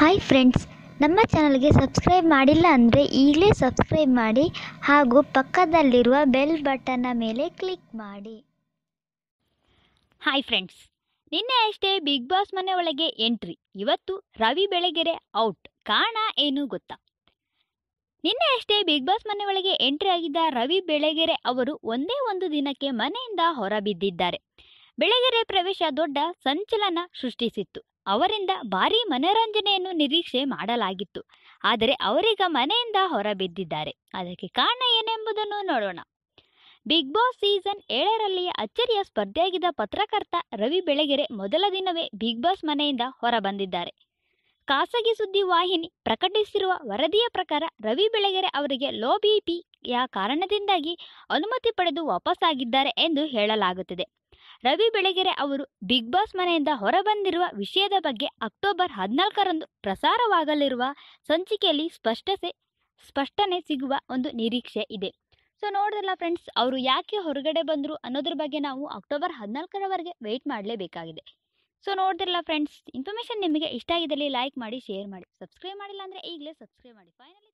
hi friends ನಮ್ಮ ಚಾನಲ್ಗೆ subscribe ಮಾಡಿಲ್ಲ ಅಂದರೆ ಈಗಲೇ ಸಬ್ಸ್ಕ್ರೈಬ್ ಮಾಡಿ ಹಾಗೂ ಪಕ್ಕದಲ್ಲಿರುವ ಬೆಲ್ ಬಟನ್ನ ಮೇಲೆ ಕ್ಲಿಕ್ ಮಾಡಿ ಹಾಯ್ ಫ್ರೆಂಡ್ಸ್ ನಿನ್ನೆ ಅಷ್ಟೇ ಬಿಗ್ ಬಾಸ್ ಮನೆ ಒಳಗೆ ಎಂಟ್ರಿ ಇವತ್ತು ರವಿ ಬೆಳಗೆರೆ ಔಟ್ ಕಾರಣ ಏನು ಗೊತ್ತಾ ನಿನ್ನೆ ಅಷ್ಟೇ ಬಿಗ್ ಬಾಸ್ ಮನೆ ಒಳಗೆ ಎಂಟ್ರಿ ಆಗಿದ್ದ ರವಿ ಬೆಳಗೆರೆ ಅವರು ಒಂದೇ ಒಂದು ದಿನಕ್ಕೆ ಮನೆಯಿಂದ ಹೊರಬಿದ್ದಿದ್ದಾರೆ ಬೆಳಗೆರೆ ಪ್ರವೇಶ ದೊಡ್ಡ ಸಂಚಲನ ಸೃಷ್ಟಿಸಿತ್ತು ಅವರಿಂದ ಭಾರೀ ಮನರಂಜನೆಯನ್ನು ನಿರೀಕ್ಷೆ ಮಾಡಲಾಗಿತ್ತು ಆದರೆ ಅವರೀಗ ಮನೆಯಿಂದ ಹೊರಬಿದ್ದಿದ್ದಾರೆ ಅದಕ್ಕೆ ಕಾರಣ ಏನೆಂಬುದನ್ನು ನೋಡೋಣ ಬಿಗ್ ಬಾಸ್ ಸೀಸನ್ ಏಳರಲ್ಲಿ ಅಚ್ಚರಿಯ ಸ್ಪರ್ಧೆಯಾಗಿದ್ದ ಪತ್ರಕರ್ತ ರವಿ ಬೆಳಗೆರೆ ಮೊದಲ ದಿನವೇ ಬಿಗ್ ಬಾಸ್ ಮನೆಯಿಂದ ಹೊರಬಂದಿದ್ದಾರೆ ಖಾಸಗಿ ಸುದ್ದಿ ವಾಹಿನಿ ಪ್ರಕಟಿಸಿರುವ ವರದಿಯ ಪ್ರಕಾರ ರವಿ ಬೆಳಗೆರೆ ಅವರಿಗೆ ಲೋ ಬಿ ಕಾರಣದಿಂದಾಗಿ ಅನುಮತಿ ಪಡೆದು ವಾಪಸ್ಸಾಗಿದ್ದಾರೆ ಎಂದು ಹೇಳಲಾಗುತ್ತಿದೆ ರವಿ ಬೆಳಗೆರೆ ಅವರು ಬಿಗ್ ಬಾಸ್ ಮನೆಯಿಂದ ಹೊರಬಂದಿರುವ ವಿಷಯದ ಬಗ್ಗೆ ಅಕ್ಟೋಬರ್ ಹದಿನಾಲ್ಕರಂದು ಪ್ರಸಾರವಾಗಲಿರುವ ಸಂಚಿಕೆಯಲ್ಲಿ ಸ್ಪಷ್ಟತೆ ಸ್ಪಷ್ಟನೆ ಸಿಗುವ ಒಂದು ನಿರೀಕ್ಷೆ ಇದೆ ಸೊ ನೋಡಿದ್ರಲ್ಲ ಫ್ರೆಂಡ್ಸ್ ಅವರು ಯಾಕೆ ಹೊರಗಡೆ ಬಂದರು ಅನ್ನೋದ್ರ ಬಗ್ಗೆ ನಾವು ಅಕ್ಟೋಬರ್ ಹದಿನಾಲ್ಕರವರೆಗೆ ವೆಯ್ಟ್ ಮಾಡಲೇಬೇಕಾಗಿದೆ ಸೊ ನೋಡಿದ್ರಲ್ಲ ಫ್ರೆಂಡ್ಸ್ ಇನ್ಫಾರ್ಮೇಷನ್ ನಿಮಗೆ ಇಷ್ಟ ಆಗಿದ್ದಲ್ಲಿ ಲೈಕ್ ಮಾಡಿ ಶೇರ್ ಮಾಡಿ ಸಬ್ಸ್ಕ್ರೈಬ್ ಮಾಡಿಲ್ಲ ಅಂದರೆ ಈಗಲೇ ಸಬ್ಸ್ಕ್ರೈಬ್ ಮಾಡಿ ಫೈನಲಿ